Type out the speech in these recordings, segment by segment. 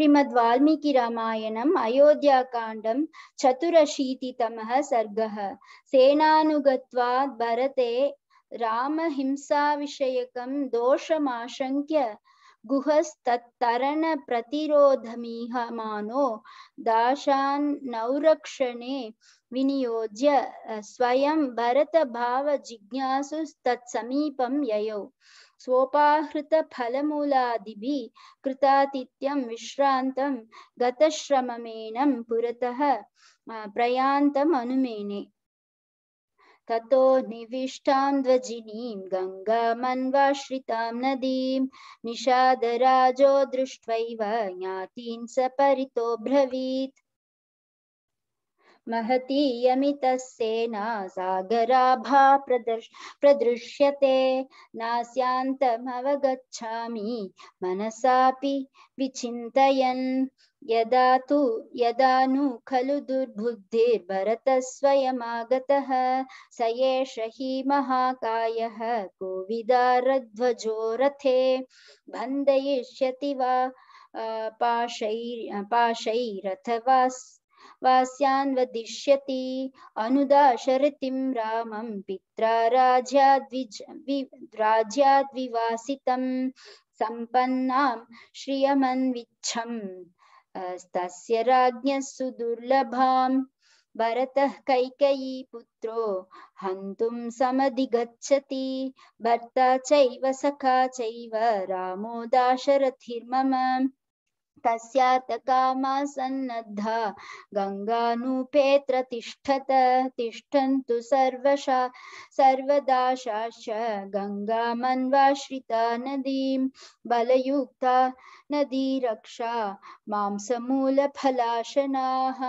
श्रीमद् वाल्मीकि रामायणम् अयोध्याकाण्डं चतुरशीतितमः सर्गः सेनानुगत्वात् भरते रामहिंसाविषयकं दोषमाशङ्क्य गुहस्तत्तरणप्रतिरोधमीहमानो दाशान्नौरक्षणे विनियोज्य स्वयं भरतभावजिज्ञासु तत्समीपं ययौ स्वोपाहृतफलमूलादिभिः कृतातिथ्यं विश्रान्तं गतश्रममेनं पुरतः प्रयान्तमनुमेने ततो निविष्टां ध्वजिनीं गङ्गामन्वाश्रितां नदीं निषादराजो दृष्ट्वैव ज्ञातीन् स परितो ब्रवीत् सेना सागराभा प्रदर्श प्रदृश्यते नास्यान्तमवगच्छामि मनसापि विचिन्तयन् यदा तु यदा नु खलु दुर्बुद्धिर्भरतस्वयमागतः स एष हि महाकायः कोविदारध्वजो रथे बन्धयिष्यति वा पाशैरथवा वास्यान्वदिष्यति अनुदाशरतिं रामं पित्रा राज्याद्विज सम्पन्नां श्रियमन्विच्छम् तस्य राज्ञः सुदुर्लभाम् भरतः कैकयी पुत्रो हन्तुं समधिगच्छति भर्ता चैव सखा चैव रामो दाशरथिर्मम तस्यात् कामासन्नद्धा गङ्गानूपेऽत्र तिष्ठत तिष्ठन्तु सर्वशा सर्वदाशाश्च गंगा गङ्गामन्वाश्रिता नदीं बलयुक्ता नदी रक्षा मांसमूल मांसमूलफलाशनाः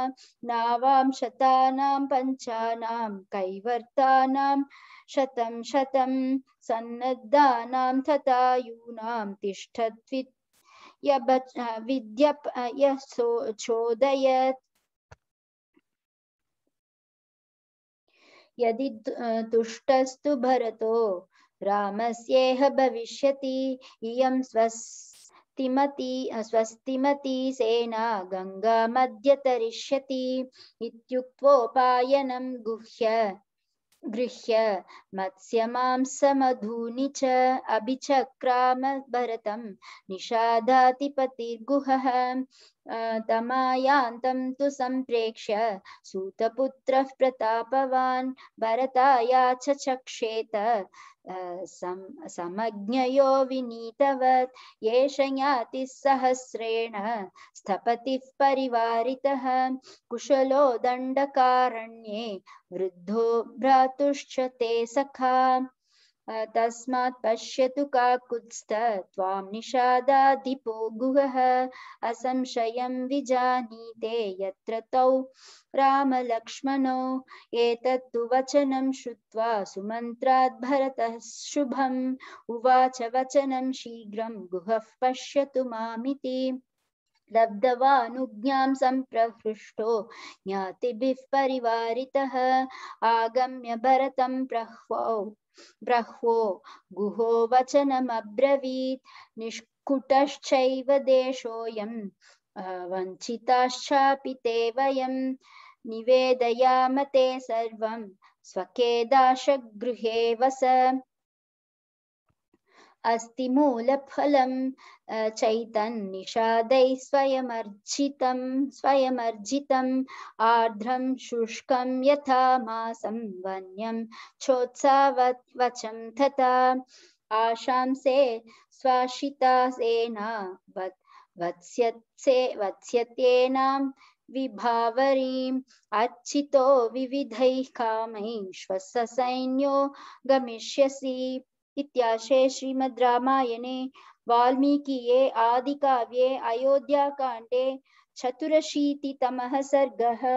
नावां शतानां पञ्चानां कैवर्तानां शतं शतं सन्नद्धानां तथायूनां तिष्ठत्वित् चोदयत् यदि तुष्टस्तु भरतो रामस्येह भविष्यति इयं स्वस्तिमती स्वस्तिमती सेना गङ्गामद्य तरिष्यति इत्युक्त्वोपायनं गुह्य गृह्य मत्स्यमांसमधूनि च अभिचक्राम भरतं निषादातिपतिर्गुहः तमायान्तं तु सम्प्रेक्ष्य सूतपुत्रः प्रतापवान् भरताया च चक्षेत सम, समज्ञयो विनीतवत् एष ज्ञातिः सहस्रेण स्थपतिः परिवारितः कुशलो दण्डकारण्ये वृद्धो भ्रातुः चतुष्चते सखा तस्मात् पश्यतु काकुत्स्थ त्वां निषादाधिपो गुह असंशयं विजानीते यत्र तौ रामलक्ष्मणौ एतत्तु वचनं श्रुत्वा सुमन्त्रात् भरतः शुभम् उवाच वचनं शीघ्रं गुह पश्यतु मामिति लब्धवानुज्ञां सम्प्रहृष्टो ज्ञातिभिः परिवारितः आगम्य भरतं प्रह्वौ ब्रह्वो गुहो वचनमब्रवीत् निष्कुटश्चैव देशोऽयं वञ्चिताश्चापि ते वयं निवेदयाम ते सर्वं स्वकेदाशगृहे वस अस्ति फल चैतन्निषादैः स्वयमर्जित स्वयर्जित आर्द्रम शुष्क यथा वन्यम वन्यं छोत्सावत्वचं तथा से स्वाशिता सेना वत्स्य वत्स्यत्से वत्स्यत्येनां विभावरीम् विविध विविधैः कामैः श्वससैन्यो गमिष्यसि इत्याशे श्रीमद् रामायणे वाल्मीकिये आदिकाव्ये अयोध्याकाण्डे चतुरशीतितमः सर्गः